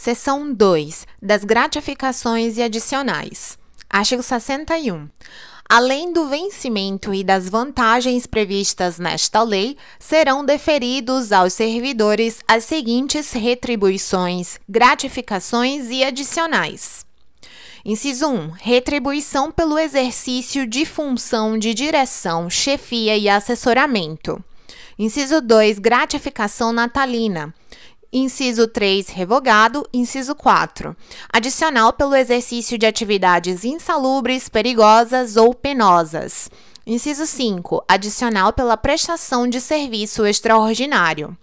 Seção 2 das gratificações e adicionais. Artigo 61. Além do vencimento e das vantagens previstas nesta lei, serão deferidos aos servidores as seguintes retribuições, gratificações e adicionais. Inciso 1. Retribuição pelo exercício de função de direção, chefia e assessoramento. Inciso 2. Gratificação natalina. Inciso 3, revogado. Inciso 4, adicional pelo exercício de atividades insalubres, perigosas ou penosas. Inciso 5, adicional pela prestação de serviço extraordinário.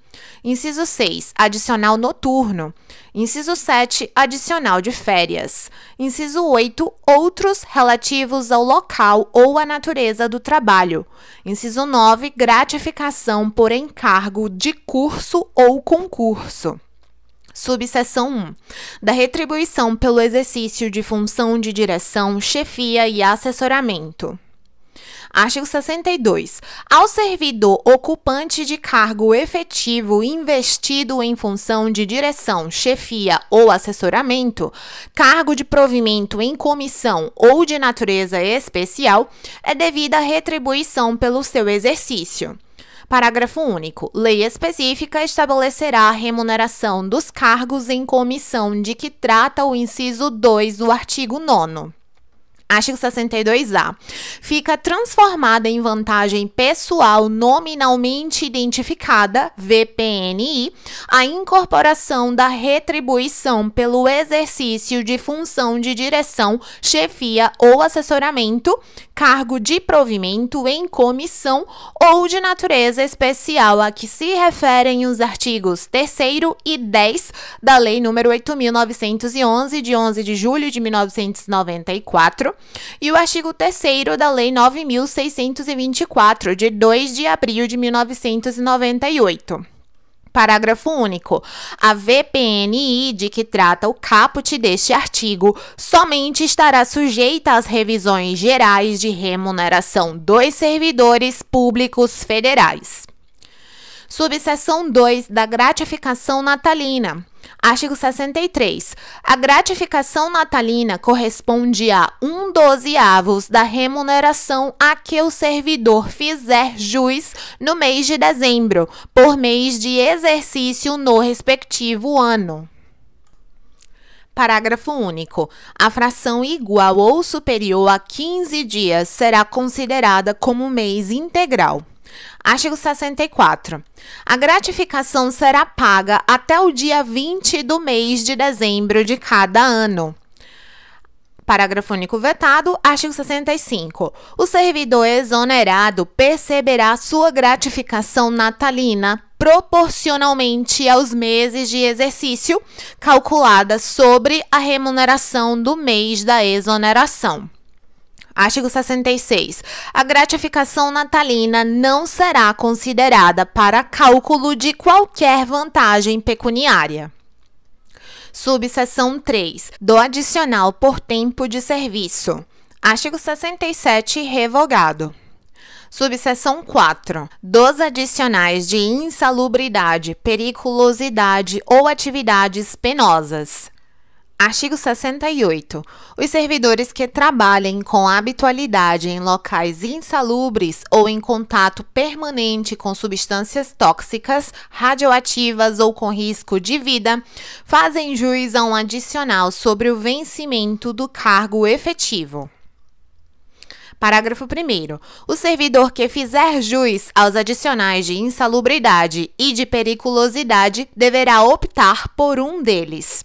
Inciso 6, adicional noturno. Inciso 7, adicional de férias. Inciso 8, outros relativos ao local ou à natureza do trabalho. Inciso 9, gratificação por encargo de curso ou concurso. Subseção 1. Da retribuição pelo exercício de função de direção, chefia e assessoramento. Artigo 62. Ao servidor ocupante de cargo efetivo investido em função de direção, chefia ou assessoramento, cargo de provimento em comissão ou de natureza especial, é devida retribuição pelo seu exercício. Parágrafo único. Lei específica estabelecerá a remuneração dos cargos em comissão de que trata o inciso 2 do artigo 9. Artigo 62A. Fica transformada em vantagem pessoal nominalmente identificada, VPNI, a incorporação da retribuição pelo exercício de função de direção, chefia ou assessoramento cargo de provimento em comissão ou de natureza especial a que se referem os artigos 3 e 10 da Lei nº 8.911, de 11 de julho de 1994, e o artigo 3 da Lei 9.624, de 2 de abril de 1998. Parágrafo único. A VPNI de que trata o caput deste artigo somente estará sujeita às revisões gerais de remuneração dos servidores públicos federais. Subseção 2 da gratificação natalina. Artigo 63. A gratificação natalina corresponde a um dozeavos da remuneração a que o servidor fizer juiz no mês de dezembro, por mês de exercício no respectivo ano. Parágrafo único. A fração igual ou superior a 15 dias será considerada como mês integral. Artigo 64. A gratificação será paga até o dia 20 do mês de dezembro de cada ano. Parágrafo único vetado. Artigo 65. O servidor exonerado perceberá sua gratificação natalina proporcionalmente aos meses de exercício, calculada sobre a remuneração do mês da exoneração. Artigo 66. A gratificação natalina não será considerada para cálculo de qualquer vantagem pecuniária. Subseção 3. Do adicional por tempo de serviço. Artigo 67 revogado. Subseção 4. Dos adicionais de insalubridade, periculosidade ou atividades penosas. Artigo 68. Os servidores que trabalhem com habitualidade em locais insalubres ou em contato permanente com substâncias tóxicas, radioativas ou com risco de vida, fazem juízo a um adicional sobre o vencimento do cargo efetivo. Parágrafo 1. O servidor que fizer jus aos adicionais de insalubridade e de periculosidade deverá optar por um deles.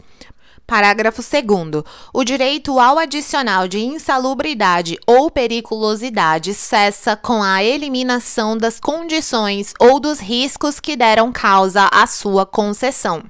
Parágrafo 2. O direito ao adicional de insalubridade ou periculosidade cessa com a eliminação das condições ou dos riscos que deram causa à sua concessão.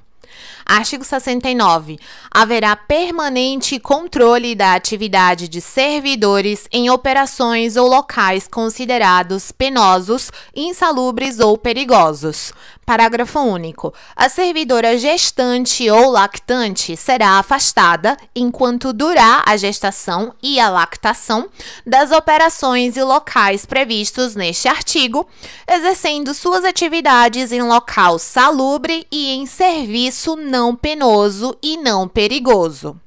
Artigo 69. Haverá permanente controle da atividade de servidores em operações ou locais considerados penosos, insalubres ou perigosos. Parágrafo único. A servidora gestante ou lactante será afastada, enquanto durar a gestação e a lactação, das operações e locais previstos neste artigo, exercendo suas atividades em local salubre e em serviço não penoso e não perigoso.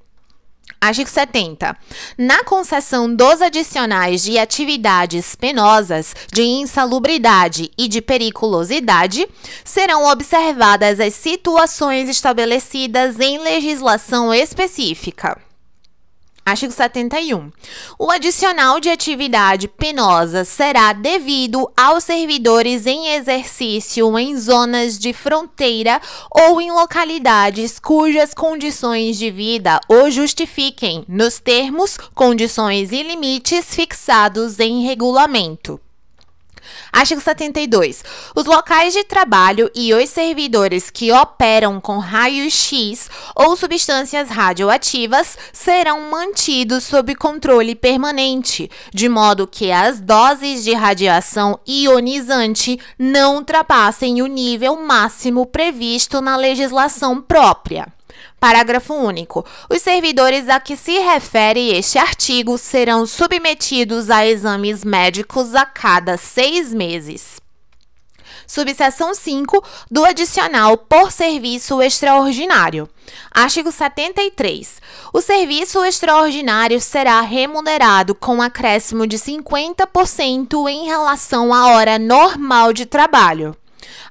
Artigo 70. Na concessão dos adicionais de atividades penosas, de insalubridade e de periculosidade, serão observadas as situações estabelecidas em legislação específica. Artigo 71. O adicional de atividade penosa será devido aos servidores em exercício em zonas de fronteira ou em localidades cujas condições de vida o justifiquem, nos termos, condições e limites fixados em regulamento. Artigo 72. Os locais de trabalho e os servidores que operam com raios x ou substâncias radioativas serão mantidos sob controle permanente, de modo que as doses de radiação ionizante não ultrapassem o nível máximo previsto na legislação própria. Parágrafo único. Os servidores a que se refere este artigo serão submetidos a exames médicos a cada seis meses. Subseção 5 do adicional por serviço extraordinário. Artigo 73. O serviço extraordinário será remunerado com acréscimo de 50% em relação à hora normal de trabalho.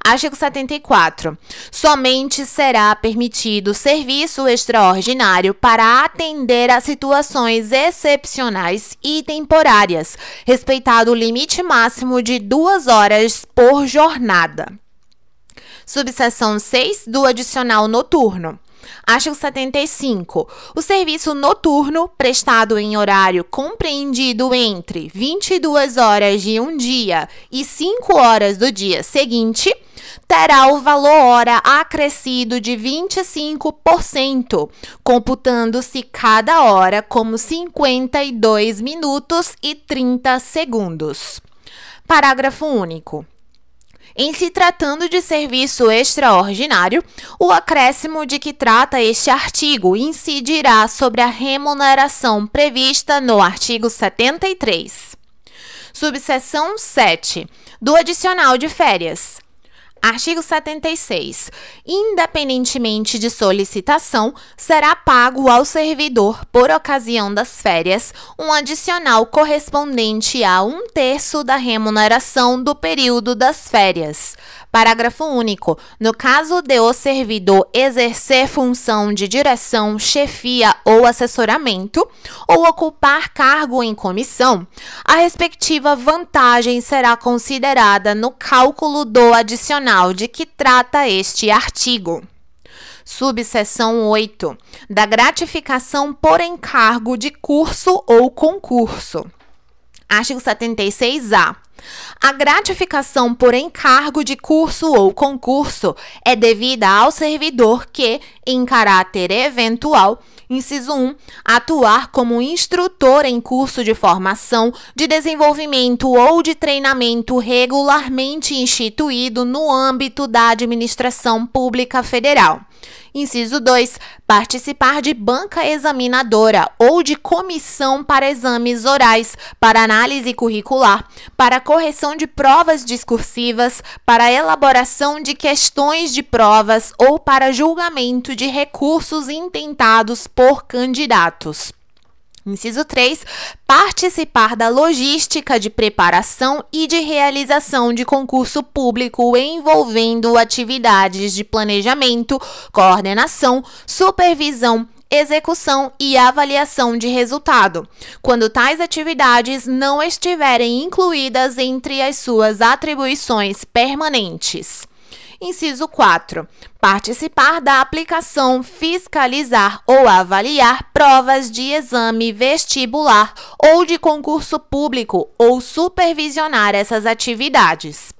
Artigo 74. Somente será permitido serviço extraordinário para atender a situações excepcionais e temporárias, respeitado o limite máximo de duas horas por jornada. Subseção 6 do adicional noturno. Artigo 75. O serviço noturno prestado em horário compreendido entre 22 horas de um dia e 5 horas do dia seguinte terá o valor hora acrescido de 25%, computando-se cada hora como 52 minutos e 30 segundos. Parágrafo único. Em se tratando de serviço extraordinário, o acréscimo de que trata este artigo incidirá sobre a remuneração prevista no artigo 73. Subseção 7 do Adicional de Férias, Artigo 76. Independentemente de solicitação, será pago ao servidor, por ocasião das férias, um adicional correspondente a um terço da remuneração do período das férias. Parágrafo único. No caso de o servidor exercer função de direção, chefia ou assessoramento, ou ocupar cargo em comissão, a respectiva vantagem será considerada no cálculo do adicional de que trata este artigo subseção 8, da gratificação por encargo de curso ou concurso. Artigo 76-A. A gratificação por encargo de curso ou concurso é devida ao servidor que, em caráter eventual, inciso 1, atuar como instrutor em curso de formação, de desenvolvimento ou de treinamento regularmente instituído no âmbito da administração pública federal. Inciso 2. Participar de banca examinadora ou de comissão para exames orais, para análise curricular, para correção de provas discursivas, para elaboração de questões de provas ou para julgamento de recursos intentados por candidatos. Inciso 3. Participar da logística de preparação e de realização de concurso público envolvendo atividades de planejamento, coordenação, supervisão, execução e avaliação de resultado, quando tais atividades não estiverem incluídas entre as suas atribuições permanentes. Inciso 4. Participar da aplicação, fiscalizar ou avaliar provas de exame vestibular ou de concurso público ou supervisionar essas atividades.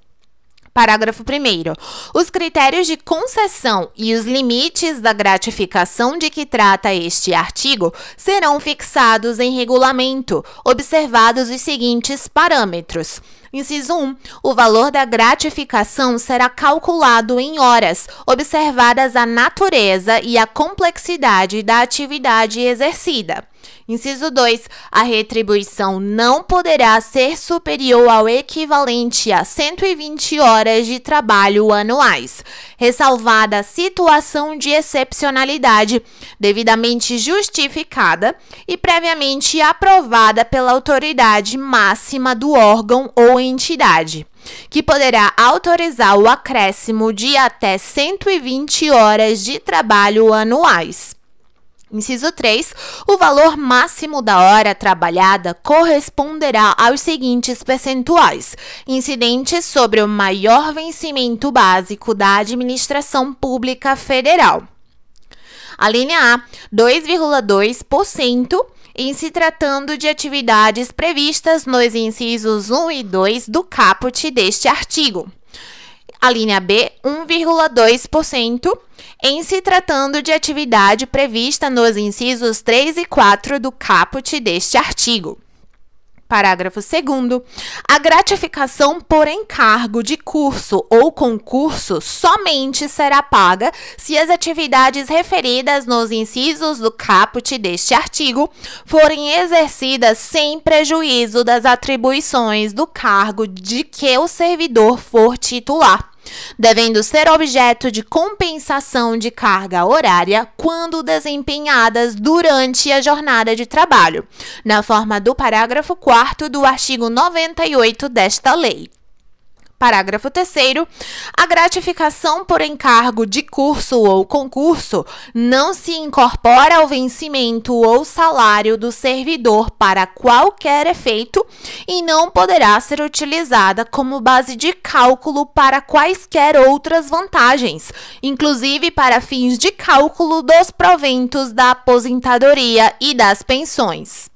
Parágrafo 1. Os critérios de concessão e os limites da gratificação de que trata este artigo serão fixados em regulamento, observados os seguintes parâmetros. Inciso 1. O valor da gratificação será calculado em horas, observadas a natureza e a complexidade da atividade exercida. Inciso 2. A retribuição não poderá ser superior ao equivalente a 120 horas de trabalho anuais, ressalvada a situação de excepcionalidade, devidamente justificada e previamente aprovada pela autoridade máxima do órgão ou entidade que poderá autorizar o acréscimo de até 120 horas de trabalho anuais. Inciso 3. O valor máximo da hora trabalhada corresponderá aos seguintes percentuais: incidentes sobre o maior vencimento básico da administração pública federal. A linha A, 2,2% em se tratando de atividades previstas nos incisos 1 e 2 do caput deste artigo a linha B, 1,2%, em se tratando de atividade prevista nos incisos 3 e 4 do caput deste artigo. Parágrafo 2. A gratificação por encargo de curso ou concurso somente será paga se as atividades referidas nos incisos do caput deste artigo forem exercidas sem prejuízo das atribuições do cargo de que o servidor for titular devendo ser objeto de compensação de carga horária quando desempenhadas durante a jornada de trabalho, na forma do parágrafo 4 do artigo 98 desta lei. Parágrafo 3. A gratificação por encargo de curso ou concurso não se incorpora ao vencimento ou salário do servidor para qualquer efeito e não poderá ser utilizada como base de cálculo para quaisquer outras vantagens, inclusive para fins de cálculo dos proventos da aposentadoria e das pensões.